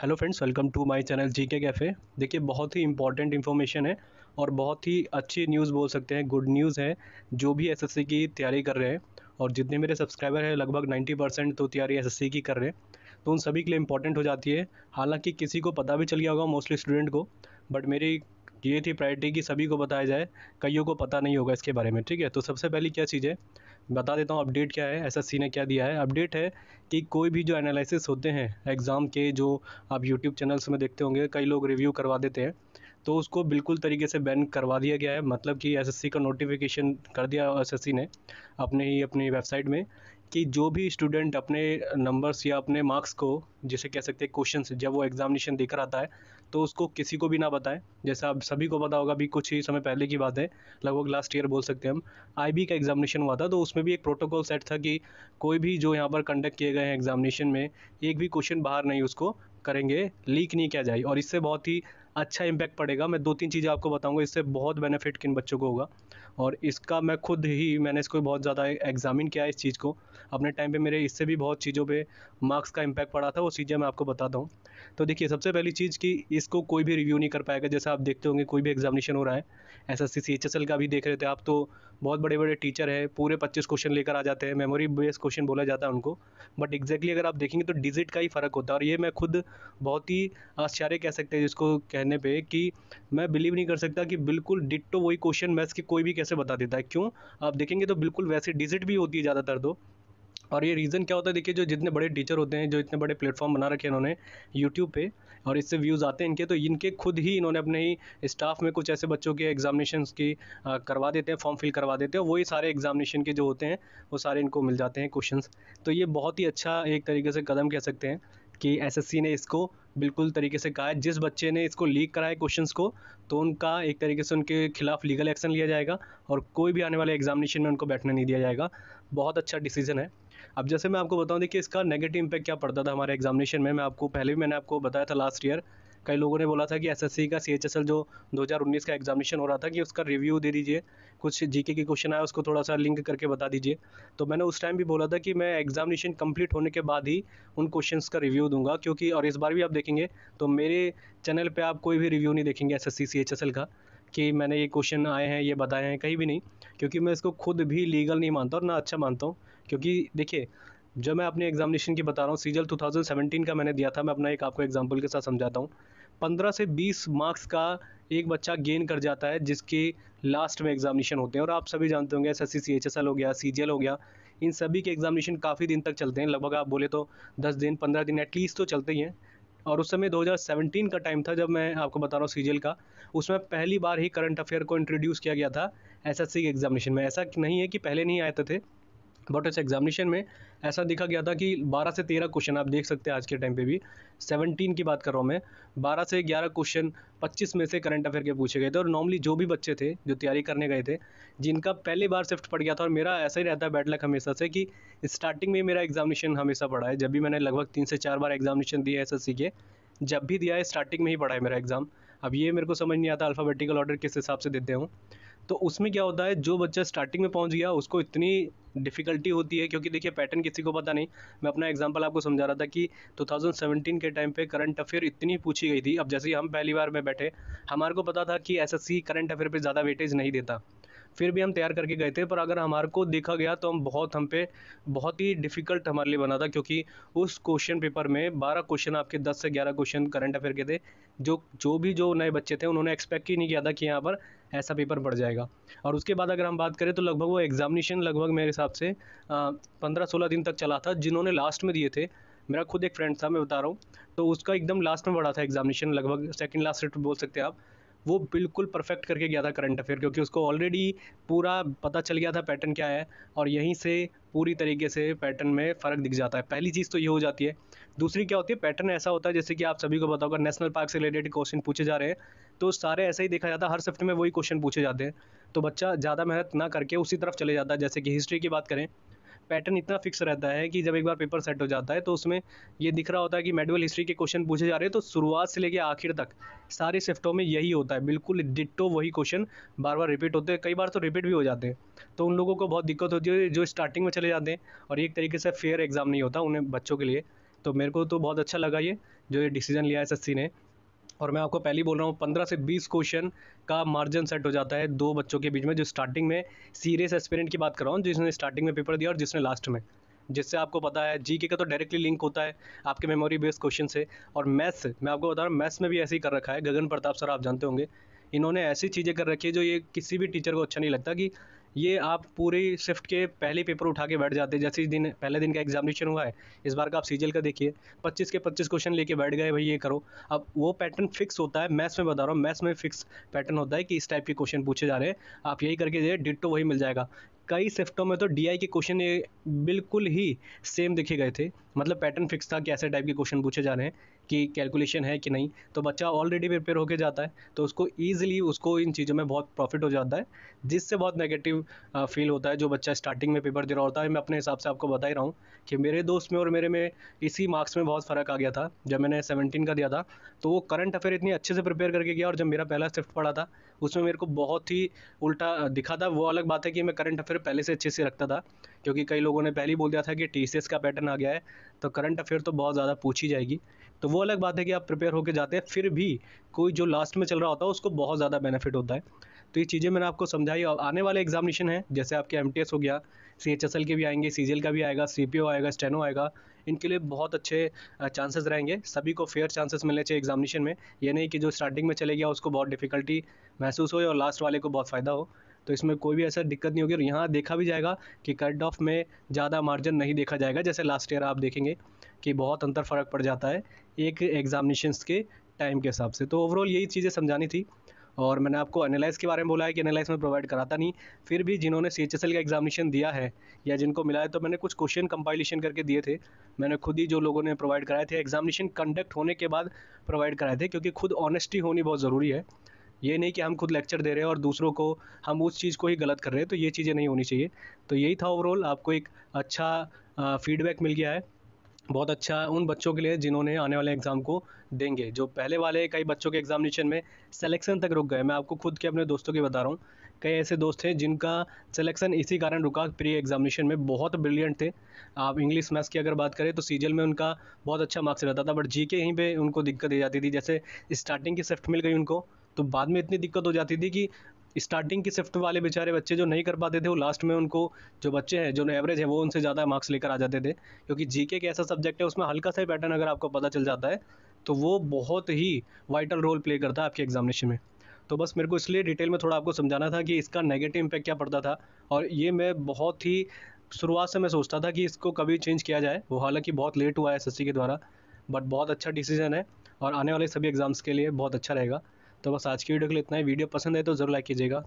hello friends welcome to my channel G K cafe देखिए बहुत ही important information है और बहुत ही अच्छी न्यूज़ बोल सकते हैं गुड न्यूज़ है जो भी एसएससी की तैयारी कर रहे हैं और जितने मेरे सब्सक्राइबर हैं लगभग 90 परसेंट तो तैयारी एसएससी की कर रहे हैं तो उन सभी के लिए इंपॉर्टेंट हो जाती है हालाँकि किसी को पता भी चल गया होगा मोस्टली स्टूडेंट को बट मेरी ये थी प्रायोरिटी कि सभी को बताया जाए कईयों को पता नहीं होगा इसके बारे में ठीक है तो सबसे पहली क्या चीज़ है बता देता हूँ अपडेट क्या है सी ने क्या दिया है अपडेट है कि कोई भी जो एनालिसिस होते हैं एग्ज़ाम के जो आप यूट्यूब चैनल्स में देखते होंगे कई लोग रिव्यू करवा देते हैं तो उसको बिल्कुल तरीके से बैन करवा दिया गया है मतलब कि एस का नोटिफिकेशन कर दिया एस ने अपने ही अपनी वेबसाइट में कि जो भी स्टूडेंट अपने नंबर्स या अपने मार्क्स को जैसे कह सकते हैं क्वेश्चन जब वो एग्जामिनेशन देकर आता है तो उसको किसी को भी ना बताएं जैसे आप सभी को पता होगा अभी कुछ ही समय पहले की बात है लगभग लास्ट ईयर बोल सकते हैं हम आईबी का एग्जामिनेशन हुआ था तो उसमें भी एक प्रोटोकॉल सेट था कि कोई भी जो यहाँ पर कंडक्ट किए गए हैं एग्जामिनेशन में एक भी क्वेश्चन बाहर नहीं उसको करेंगे लीक नहीं किया जाए और इससे बहुत ही अच्छा इम्पैक्ट पड़ेगा मैं दो तीन चीज़ें आपको बताऊंगा इससे बहुत बेनिफिट किन बच्चों को होगा और इसका मैं खुद ही मैंने इसको बहुत ज़्यादा एग्जामिन किया इस चीज़ को अपने टाइम पर मेरे इससे भी बहुत चीज़ों पर मार्क्स का इम्पैक्ट पड़ा था वो चीज़ें मैं आपको बताता हूँ तो देखिए सबसे पहली चीज़ कि इसको कोई भी रिव्यू नहीं कर पाएगा जैसे आप देखते होंगे कोई भी एग्जामिनेशन हो रहा है एस एस सी का भी देख रहे थे आप तो बहुत बड़े बड़े टीचर हैं पूरे पच्चीस क्वेश्चन लेकर आ जाते हैं मेमोरी बेस्ड क्वेश्चन बोला जाता है उनको बट एग्जैक्टली अगर आप देखेंगे तो डिजिट का ही फ़र्क होता है और ये मैं खुद बहुत ही आश्चर्य कह सकते हैं जिसको कहने पर कि मैं बिलीव नहीं कर सकता कि बिल्कुल डिट्टो वही क्वेश्चन मैथ्स के कोई भी कैसे बता देता है क्यों आप देखेंगे तो बिल्कुल वैसे डिजिट भी होती है ज़्यादातर तो और ये रीज़न क्या होता है देखिए जो जितने बड़े टीचर होते हैं जो इतने बड़े प्लेटफॉर्म बना रखे हैं इन्होंने यूट्यूब पे और इससे व्यूज़ आते हैं इनके तो इनके खुद ही इन्होंने अपने ही स्टाफ में कुछ ऐसे बच्चों के एग्जामिनेशन की आ, करवा देते हैं फॉर्म फिल करवा देते हैं वही सारे एग्जामिनेशन के जो होते हैं वो सारे इनको मिल जाते हैं क्वेश्चन तो ये बहुत ही अच्छा एक तरीके से कदम कह सकते हैं कि एस ने इसको बिल्कुल तरीके से कहा है जिस बच्चे ने इसको लीक कराए क्वेश्चंस को तो उनका एक तरीके से उनके खिलाफ लीगल एक्शन लिया जाएगा और कोई भी आने वाले एग्जामिनेशन में उनको बैठने नहीं दिया जाएगा बहुत अच्छा डिसीजन है अब जैसे मैं आपको बताऊँ देखिए इसका नेगेटिव इम्पैक्ट क्या पड़ता था हमारे एग्जामिनेशन में मैं आपको पहले भी मैंने आपको बताया था लास्ट ईयर कई लोगों ने बोला था कि एसएससी का सीएचएसएल जो 2019 का एग्जामिनेशन हो रहा था कि उसका रिव्यू दे दीजिए कुछ जीके के क्वेश्चन आया उसको थोड़ा सा लिंक करके बता दीजिए तो मैंने उस टाइम भी बोला था कि मैं एग्जामिनेशन कंप्लीट होने के बाद ही उन क्वेश्चन का रिव्यू दूंगा क्योंकि और इस बार भी आप देखेंगे तो मेरे चैनल पर आप कोई भी रिव्यू नहीं देखेंगे एस एस का कि मैंने ये क्वेश्चन आए हैं ये बताए हैं कहीं भी नहीं क्योंकि मैं इसको खुद भी लीगल नहीं मानता और ना अच्छा मानता हूँ क्योंकि देखिए जब मैं अपने एग्जामिनेशन की बता रहा हूँ सीजल 2017 का मैंने दिया था मैं अपना एक आपको एग्जाम्पल के साथ समझाता हूँ पंद्रह से बीस मार्क्स का एक बच्चा गेन कर जाता है जिसके लास्ट में एग्जामिनेशन होते हैं और आप सभी जानते होंगे S S C H S L हो गया सी हो गया इन सभी के एग्जामिनेशन काफ़ी दिन तक चलते हैं लगभग आप बोले तो दस दिन पंद्रह दिन एटलीस्ट तो चलते ही हैं और उस समय 2017 का टाइम था जब मैं आपको बता रहा हूँ सीजल का उसमें पहली बार ही करंट अफेयर को इंट्रोड्यूस किया गया था एसएससी के एग्जामिनेशन में ऐसा नहीं है कि पहले नहीं आते थे बट इस एग्जामिनेशन में ऐसा देखा गया था कि 12 से 13 क्वेश्चन आप देख सकते हैं आज के टाइम पे भी 17 की बात कर रहा हूँ मैं 12 से 11 क्वेश्चन 25 में से करंट अफेयर के पूछे गए थे और नॉर्मली जो भी बच्चे थे जो तैयारी करने गए थे जिनका पहली बार शिफ्ट पड़ गया था और मेरा ऐसा ही रहता है बैड लक हमेशा से कि स्टार्टिंग में मेरा एग्जामिनेशन हमेशा पड़ा है जब भी मैंने लगभग तीन से चार बार एग्जामिनेशन दिया है एस के जब भी दिया है स्टार्टिंग में ही पढ़ा है मेरा एग्ज़ाम अब ये मेरे को समझ नहीं आता अल्फ़ाबेटिकल ऑर्डर किस हिसाब से देते हूँ तो उसमें क्या होता है जो बच्चा स्टार्टिंग में पहुंच गया उसको इतनी डिफ़िकल्टी होती है क्योंकि देखिए पैटर्न किसी को पता नहीं मैं अपना एग्जांपल आपको समझा रहा था कि 2017 के टाइम पे करंट अफेयर इतनी पूछी गई थी अब जैसे हम पहली बार में बैठे हमारे को पता था कि एसएससी करंट अफेयर पे ज़्यादा वेटेज नहीं देता फिर भी हम तैयार करके गए थे पर अगर हमारे को देखा गया तो हम बहुत हम पे बहुत ही डिफ़िकल्ट हमारे लिए बना था क्योंकि उस क्वेश्चन पेपर में बारह क्वेश्चन आपके दस से ग्यारह क्वेश्चन करंट अफेयर के थे जो जो भी जो नए बच्चे थे उन्होंने एक्सपेक्ट ही नहीं किया था कि यहाँ पर ऐसा पेपर बढ़ जाएगा और उसके बाद अगर हम बात करें तो लगभग वो एग्जामिनेशन लगभग मेरे हिसाब से पंद्रह सोलह दिन तक चला था जिन्होंने लास्ट में दिए थे मेरा खुद एक फ्रेंड था मैं बता रहा हूँ तो उसका एकदम लास्ट में बढ़ा था एग्जामिनेशन लगभग सेकंड लास्ट शिफ्ट बोल सकते हैं आप वो बिल्कुल परफेक्ट करके गया था करंट अफेयर क्योंकि उसको ऑलरेडी पूरा पता चल गया था पैटर्न क्या है और यहीं से पूरी तरीके से पैटर्न में फ़र्क दिख जाता है पहली चीज़ तो ये हो जाती है दूसरी क्या होती है पैटर्न ऐसा होता है जैसे कि आप सभी को बताओ नेशनल पार्क से रिलेटेड क्वेश्चन पूछे जा रहे हैं तो सारे ऐसा ही देखा जाता है हर शिफ्ट में वही क्वेश्चन पूछे जाते हैं तो बच्चा ज़्यादा मेहनत ना करके उसी तरफ चले जाता है जैसे कि हिस्ट्री की बात करें पैटर्न इतना फिक्स रहता है कि जब एक बार पेपर सेट हो जाता है तो उसमें ये दिख रहा होता है कि मेडिवल हिस्ट्री के क्वेश्चन पूछे जा रहे हैं तो शुरुआत से लेकर आखिर तक सारे शिफ्टों में यही होता है बिल्कुल डिट्टो वही क्वेश्चन बार बार रिपीट होते हैं कई बार तो रिपीट भी हो जाते हैं तो उन लोगों को बहुत दिक्कत होती है जो स्टार्टिंग में चले जाते हैं और एक तरीके से फेयर एग्ज़ाम नहीं होता उन्हें बच्चों के लिए तो मेरे को तो बहुत अच्छा लगा ये जो ये डिसीजन लिया है एस ने और मैं आपको पहले ही बोल रहा हूँ पंद्रह से बीस क्वेश्चन का मार्जिन सेट हो जाता है दो बच्चों के बीच में जो स्टार्टिंग में सीरियस एक्सपेरियंट की बात कर रहा हूँ जिसने स्टार्टिंग में पेपर दिया और जिसने लास्ट में जिससे आपको पता है जी के का तो डायरेक्टली लिंक होता है आपके मेमोरी बेस्ड क्वेश्चन से और मैथ्स मैं आपको बता रहा हूँ मैथ्स में भी ऐसे ही कर रखा है गगन प्रताप सर आप जानते होंगे इन्होंने ऐसी चीज़ें कर रखी है जो ये किसी भी टीचर को अच्छा नहीं लगता कि ये आप पूरी शिफ्ट के पहले पेपर उठा के बैठ जाते हैं जैसे दिन पहले दिन का एग्जामिनेशन हुआ है इस बार का आप सीजल का देखिए पच्चीस के पच्चीस क्वेश्चन लेके बैठ गए भाई ये करो अब वो पैटर्न फिक्स होता है मैथ्स में बता रहा हूँ मैथ्स में फिक्स पैटर्न होता है कि इस टाइप के क्वेश्चन पूछे जा रहे हैं आप यही करके दे डिट्टो तो वही मिल जाएगा कई शिफ्टों में तो डी के क्वेश्चन बिल्कुल ही सेम देखे गए थे मतलब पैटर्न फिक्स था कि ऐसे टाइप के क्वेश्चन पूछे जा रहे हैं कि कैलकुलेशन है कि नहीं तो बच्चा ऑलरेडी प्रिपेयर होकर जाता है तो उसको ईजिली उसको इन चीज़ों में बहुत प्रॉफिट हो जाता है जिससे बहुत नेगेटिव फील होता है जो बच्चा स्टार्टिंग में पेपर दे रहा होता है मैं अपने हिसाब से आपको बता ही रहा हूँ कि मेरे दोस्त में और मेरे में इसी मार्क्स में बहुत फ़र्क आ गया था जब मैंने सेवनटीन का दिया था तो वो करंट अफेयर इतनी अच्छे से प्रिपेयर करके गया और जब मेरा पहला शिफ्ट पड़ा था उसमें मेरे को बहुत ही उल्टा दिखा था वो अलग बात है कि मैं करंट अफेयर पहले से अच्छे से रखता था क्योंकि कई लोगों ने पहले ही बोल दिया था कि टी का पैटर्न आ गया है तो करंट अफेयर तो बहुत ज़्यादा पूछी जाएगी तो वो अलग बात है कि आप प्रिपेयर होकर जाते हैं फिर भी कोई जो लास्ट में चल रहा होता है उसको बहुत ज़्यादा बेनिफिट होता है तो ये चीज़ें मैंने आपको समझाई और आने वाले एग्जामिनेशन है जैसे आपके एम हो गया सी एच एस एल के भी आएंगे सी जी एल का भी आएगा सी पी ओ आएगा स्टेनो आएगा इनके लिए बहुत अच्छे चांसेस रहेंगे सभी को फेयर चांसेस मिलने चाहिए एग्जामिनेशन में ये नहीं कि जो स्टार्टिंग में चले गया उसको बहुत डिफिकल्टी महसूस हो और लास्ट वाले को बहुत फ़ायदा हो तो इसमें कोई भी ऐसा दिक्कत नहीं होगी और यहाँ देखा भी जाएगा कि कट ऑफ में ज़्यादा मार्जिन नहीं देखा जाएगा जैसे लास्ट ईयर आप देखेंगे कि बहुत अंतर फ़र्क पड़ जाता है एक एग्जामिनेशन के टाइम के हिसाब से तो ओवरऑल यही चीज़ें समझानी थी और मैंने आपको एनालाइज के बारे में बोला है कि एनालाइज में प्रोवाइड कराता नहीं फिर भी जिन्होंने सी एच एस एल का एग्जामिनेशन दिया है या जिनको मिला है तो मैंने कुछ क्वेश्चन कंपाइलेशन करके दिए थे मैंने खुद ही जो लोगों ने प्रोवाइड कराए थे एग्जामिनेशन कंडक्ट होने के बाद प्रोवाइड कराए थे क्योंकि खुद ऑनेस्टी होनी बहुत ज़रूरी है ये नहीं कि हम खुद लेक्चर दे रहे हैं और दूसरों को हम उस चीज़ को ही गलत कर रहे हैं तो ये चीज़ें नहीं होनी चाहिए तो यही था ओवरऑल आपको एक अच्छा फीडबैक मिल गया है बहुत अच्छा उन बच्चों के लिए जिन्होंने आने वाले एग्ज़ाम को देंगे जो पहले वाले कई बच्चों के एग्जामिनेशन में सिलेक्शन तक रुक गए मैं आपको खुद के अपने दोस्तों की बता रहा हूँ कई ऐसे दोस्त थे जिनका सिलेक्शन इसी कारण रुका प्री एग्जामिनेशन में बहुत ब्रिलियंट थे आप इंग्लिश मैथ्स की अगर बात करें तो सीजल में उनका बहुत अच्छा मार्क्स रहता था बट जी के यहीं पर उनको दिक्कत दी जाती थी जैसे स्टार्टिंग की शिफ्ट मिल गई उनको तो बाद में इतनी दिक्कत हो जाती थी कि स्टार्टिंग की शिफ्ट वाले बेचारे बच्चे जो नहीं कर पाते थे वो लास्ट में उनको जो बच्चे हैं जो एवरेज है वो उनसे ज़्यादा मार्क्स लेकर आ जाते थे क्योंकि जीके के ऐसा सब्जेक्ट है उसमें हल्का सा पैटर्न अगर आपको पता चल जाता है तो वो बहुत ही वाइटल रोल प्ले करता है आपके एग्जामिनेशन में तो बस मेरे को इसलिए डिटेल में थोड़ा आपको समझाना था कि इसका नेगेटिव इम्पैक्ट क्या पड़ता था और ये मैं बहुत ही शुरुआत से मैं सोचता था कि इसको कभी चेंज किया जाए वो हालांकि बहुत लेट हुआ है एस के द्वारा बट बहुत अच्छा डिसीजन है और आने वाले सभी एग्ज़ाम्स के लिए बहुत अच्छा रहेगा तो बस आज की वीडियो के लिए इतना ही वीडियो पसंद है तो जरूर लाइक कीजिएगा